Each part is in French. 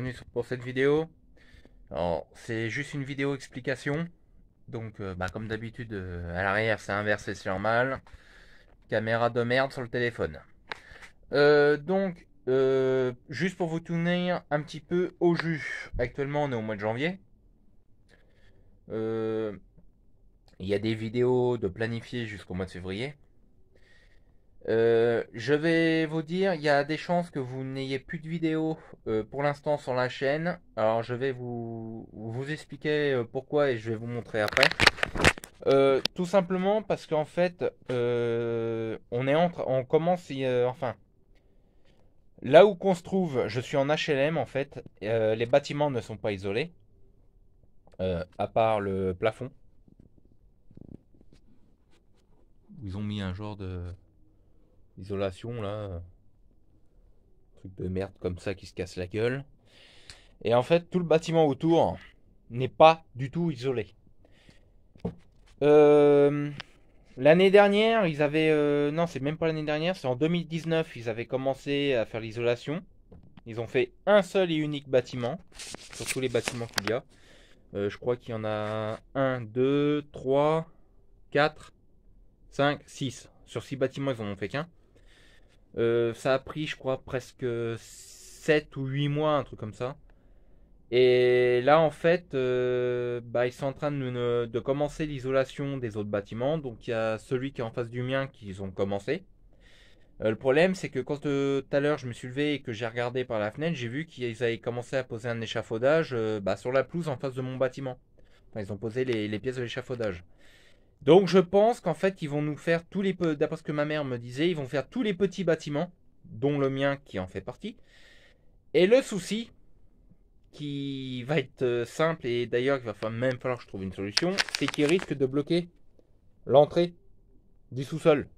bienvenue pour cette vidéo. C'est juste une vidéo explication. Donc euh, bah, comme d'habitude, euh, à l'arrière c'est inversé, c'est normal. Caméra de merde sur le téléphone. Euh, donc, juste pour vous tenir un petit peu au jus. Actuellement on est au mois de janvier. Il y a des vidéos de planifier jusqu'au mois de février. Euh, je vais vous dire, il y a des chances que vous n'ayez plus de vidéos euh, pour l'instant sur la chaîne. Alors je vais vous, vous expliquer euh, pourquoi et je vais vous montrer après. tout simplement parce qu'en fait, on est entre, on commence, enfin, là où qu'on se trouve, je suis en HLM en fait. les bâtiments ne sont pas isolés, à part le plafond. Ils ont mis un genre de Isolation, là. Truc de merde comme ça qui se casse la gueule. Et en fait, tout le bâtiment autour n'est pas du tout isolé. Euh, l'année dernière, ils avaient. Euh, non, c'est même pas l'année dernière, c'est en 2019, ils avaient commencé à faire l'isolation. Ils ont fait un seul et unique bâtiment, sur tous les bâtiments qu'il y a. Euh, je crois qu'il y en a un, deux, trois, quatre, cinq, six. Sur six bâtiments, ils n'en ont fait qu'un. Euh, ça a pris, je crois, presque 7 ou 8 mois, un truc comme ça. Et là, en fait, euh, bah, ils sont en train de, de commencer l'isolation des autres bâtiments. Donc, il y a celui qui est en face du mien qu'ils ont commencé. Euh, le problème, c'est que quand tout à l'heure je me suis levé et que j'ai regardé par la fenêtre, j'ai vu qu'ils avaient commencé à poser un échafaudage bah, sur la pelouse en face de mon bâtiment. ils ont posé les pièces de l'échafaudage. Donc je pense qu'en fait, ils vont nous faire tous les... D'après ce que ma mère me disait, ils vont faire tous les petits bâtiments, dont le mien qui en fait partie. Et le souci, qui va être euh, simple, et d'ailleurs il va même falloir que je trouve une solution, c'est qu'ils risquent de bloquer l'entrée du sous-sol.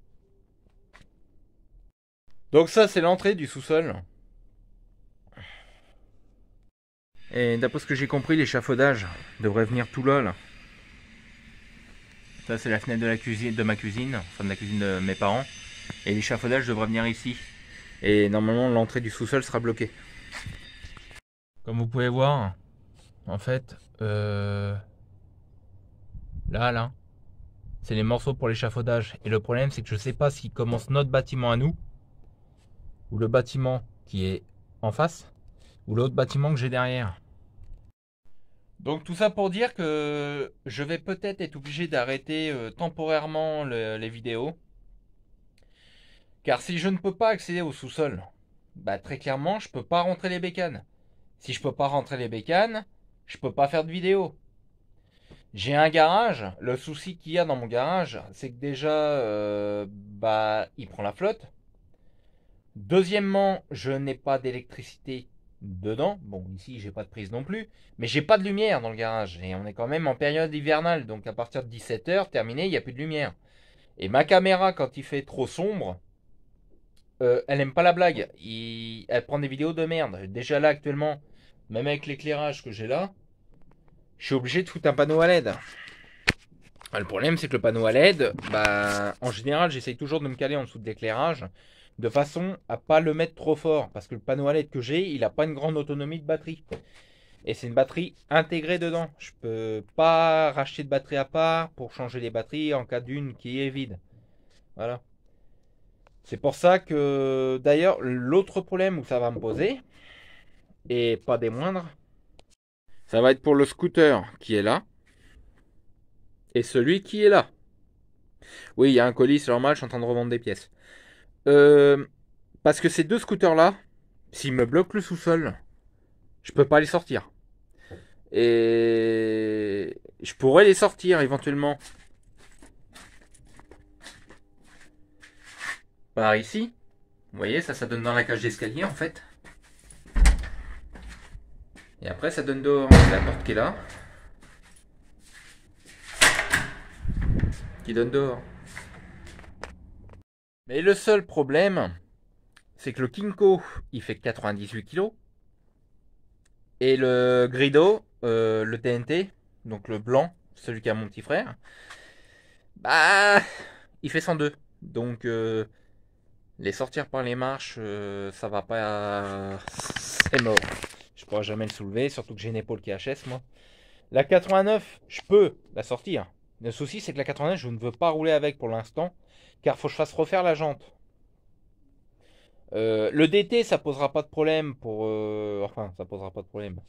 Donc ça, c'est l'entrée du sous-sol. Et d'après ce que j'ai compris, l'échafaudage devrait venir tout là. là. Ça, c'est la fenêtre de, la cuisine, de ma cuisine, enfin de la cuisine de mes parents. Et l'échafaudage devrait venir ici. Et normalement, l'entrée du sous-sol sera bloquée. Comme vous pouvez voir, en fait, euh, là, là, c'est les morceaux pour l'échafaudage. Et le problème, c'est que je ne sais pas s'il commence notre bâtiment à nous, ou le bâtiment qui est en face, ou l'autre bâtiment que j'ai derrière. Donc tout ça pour dire que je vais peut-être être obligé d'arrêter euh, temporairement les vidéos. Car si je ne peux pas accéder au sous-sol, bah très clairement, je peux pas rentrer les bécanes. Si je peux pas rentrer les bécanes, je peux pas faire de vidéo. J'ai un garage. Le souci qu'il y a dans mon garage, c'est que déjà, euh, bah, il prend la flotte. Deuxièmement, je n'ai pas d'électricité dedans. Bon, ici, j'ai pas de prise non plus, mais j'ai pas de lumière dans le garage. Et on est quand même en période hivernale, donc à partir de 17h, terminé, il n'y a plus de lumière. Et ma caméra, quand il fait trop sombre, euh, elle aime pas la blague. Il... Elle prend des vidéos de merde. Déjà là, actuellement, même avec l'éclairage que j'ai là, je suis obligé de foutre un panneau à LED. Ah, le problème, c'est que le panneau à LED, bah, en général, j'essaye toujours de me caler en dessous de l'éclairage de façon à pas le mettre trop fort, parce que le panneau à LED que j'ai, il n'a pas une grande autonomie de batterie. Et c'est une batterie intégrée dedans. Je peux pas racheter de batterie à part pour changer les batteries en cas d'une qui est vide. Voilà. C'est pour ça que d'ailleurs l'autre problème où ça va me poser, et pas des moindres, ça va être pour le scooter qui est là et celui qui est là. Oui, il y a un colis, c'est normal, je suis en train de revendre des pièces. Euh, parce que ces deux scooters-là, s'ils me bloquent le sous-sol, je peux pas les sortir. Et je pourrais les sortir éventuellement par ici. Vous voyez, ça, ça donne dans la cage d'escalier en fait. Et après, ça donne dehors la porte qui est là. Qui donne dehors. Mais le seul problème, c'est que le Kinko, il fait 98 kg. Et le Grido, euh, le TNT, donc le blanc, celui qui a mon petit frère, bah, il fait 102. Donc, euh, les sortir par les marches, euh, ça va pas. C'est mort. Je pourrais jamais le soulever, surtout que j'ai une épaule qui est HS, moi. La 89, je peux la sortir. Le souci, c'est que la 89, je ne veux pas rouler avec pour l'instant car faut que je fasse refaire la jante. Euh, le DT, ça posera pas de problème pour. Euh, enfin, ça posera pas de problème.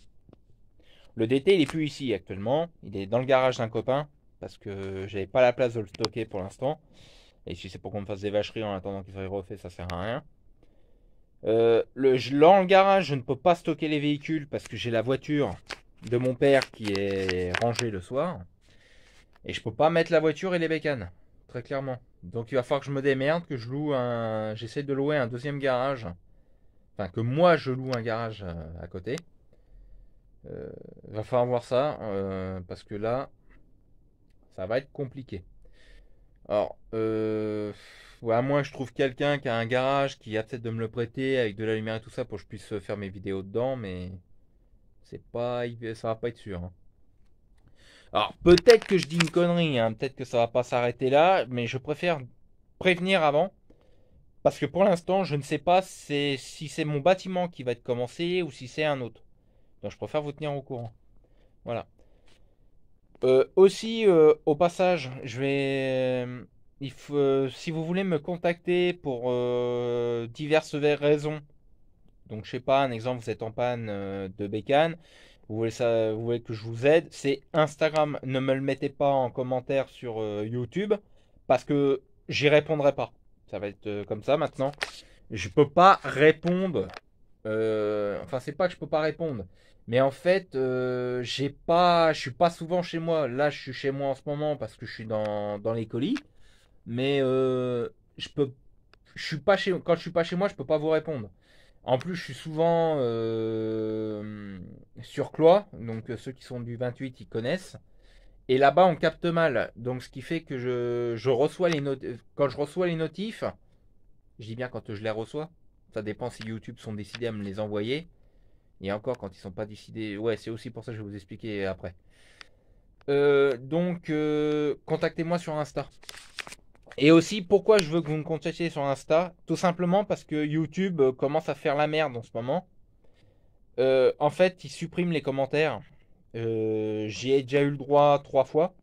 Le DT, il est plus ici actuellement. Il est dans le garage d'un copain parce que j'avais pas la place de le stocker pour l'instant. Et si c'est pour qu'on me fasse des vacheries en attendant qu'il soit refait, ça sert à rien. Euh, le, dans le garage, je ne peux pas stocker les véhicules parce que j'ai la voiture de mon père qui est rangée le soir. Et je peux pas mettre la voiture et les bécanes très clairement. Donc il va falloir que je me démerde, que je loue un. J'essaie de louer un deuxième garage. Enfin, que moi je loue un garage euh, à côté. Euh, va falloir voir ça, euh, parce que là, ça va être compliqué. Alors, euh, ouais, à moins que je trouve quelqu'un qui a un garage, qui a peut-être de me le prêter avec de la lumière et tout ça pour que je puisse faire mes vidéos dedans, mais c'est pas, ça va pas être sûr. Hein. Alors peut-être que je dis une connerie, hein. peut-être que ça va pas s'arrêter là, mais je préfère prévenir avant. Parce que pour l'instant, je ne sais pas si c'est mon bâtiment qui va être commencé ou si c'est un autre. Donc je préfère vous tenir au courant. Voilà. Euh, aussi, euh, au passage, je vais... Euh, si vous voulez me contacter pour diverses raisons, donc je sais pas, un exemple, vous êtes en panne de bécane, vous voulez, que je vous aide, c'est Instagram. Ne me le mettez pas en commentaire sur euh, YouTube parce que j'y répondrai pas. Ça va être euh, comme ça maintenant. Je peux pas répondre. Euh, enfin, c'est pas que je peux pas répondre, mais en fait, euh, j'ai pas, je suis pas souvent chez moi. Là, je suis chez moi en ce moment parce que je suis dans, dans les colis, mais je peux, je suis pas chez, quand je suis pas chez moi, je peux pas vous répondre. En plus, je suis souvent euh, sur cloix donc euh, ceux qui sont du 28, ils connaissent. Et là-bas, on capte mal. Donc, ce qui fait que je, reçois les notifs. Quand je reçois les notifs, je dis bien quand je les reçois. Ça dépend si YouTube sont décidés à me les envoyer. Et encore, quand ils sont pas décidés. Ouais, c'est aussi pour ça que je vais vous expliquer après. Euh, donc, contactez-moi sur Insta. Et aussi, pourquoi je veux que vous me contactiez sur Insta Tout simplement parce que YouTube euh, commence à faire la merde en ce moment. Euh, en fait, il supprime les commentaires. Euh, j'y ai déjà eu le droit trois fois.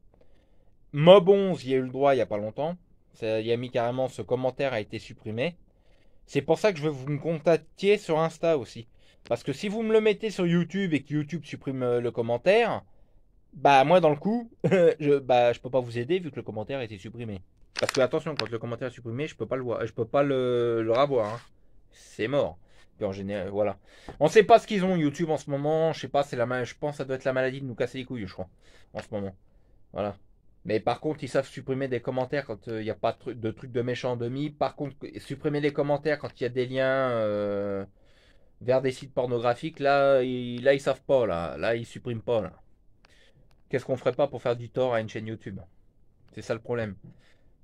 Mob 11, y a eu le droit il n'y a pas longtemps. Il y a mis carrément ce commentaire a été supprimé. C'est pour ça que je veux que vous me contactiez sur Insta aussi. Parce que si vous me le mettez sur YouTube et que YouTube supprime euh, le commentaire, bah moi dans le coup, je, bah, je peux pas vous aider vu que le commentaire a été supprimé. Parce que attention, quand le commentaire est supprimé, je peux pas le voir, je peux pas le, le ravoir. Hein. C'est mort. On en voilà. On sait pas ce qu'ils ont YouTube en ce moment. Je sais pas, c'est la je pense que ça doit être la maladie de nous casser les couilles, je crois, en ce moment. Voilà. Mais par contre, ils savent supprimer des commentaires quand euh, il n'y a pas de, trucs de, méchant méchants demi. Par contre, supprimer des commentaires quand il y a des liens euh, vers des sites pornographiques, là, ils, là, ils savent pas, là. Là, ils suppriment pas, Qu'est-ce qu'on ferait pas pour faire du tort à une chaîne YouTube C'est ça le problème.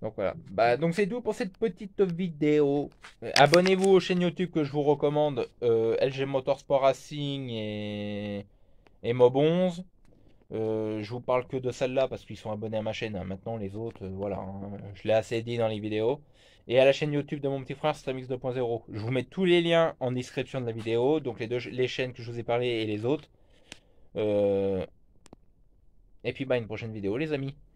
Donc voilà. Bah, donc c'est tout pour cette petite vidéo. Euh, abonnez-vous aux chaînes YouTube que je vous recommande euh, LG Motorsport Racing et, et Mob 11. Euh, je vous parle que de celle-là parce qu'ils sont abonnés à ma chaîne. Hein. Maintenant, les autres, voilà, hein. je l'ai assez dit dans les vidéos. Et à la chaîne YouTube de mon petit frère Stamix 2.0. Je vous mets tous les liens en description de la vidéo, donc les deux les chaînes que je vous ai parlé et les autres. Et puis, bah, une prochaine vidéo, les amis.